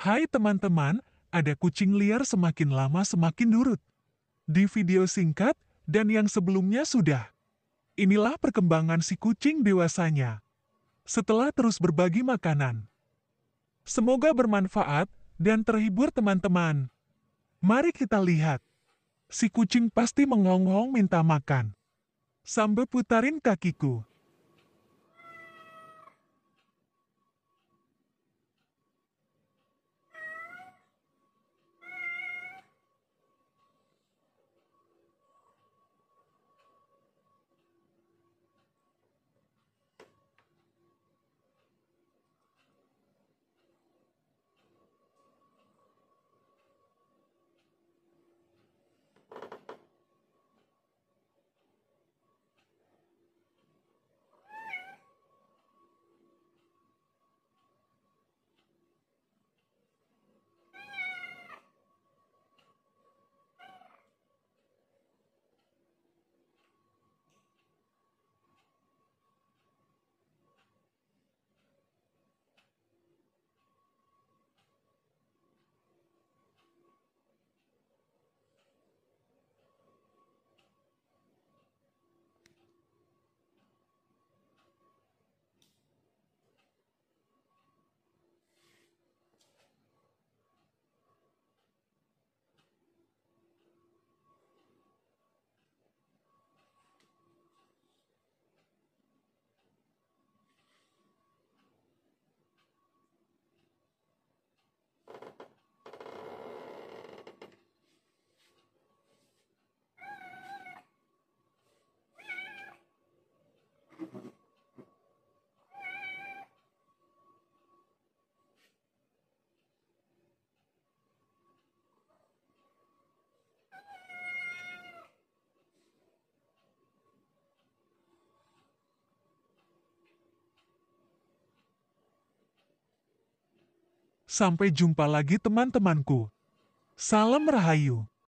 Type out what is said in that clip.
Hai teman-teman, ada kucing liar semakin lama semakin nurut. Di video singkat dan yang sebelumnya sudah. Inilah perkembangan si kucing dewasanya. Setelah terus berbagi makanan. Semoga bermanfaat dan terhibur teman-teman. Mari kita lihat. Si kucing pasti mengongong minta makan. Sambil putarin kakiku. Sampai jumpa lagi teman-temanku. Salam Rahayu.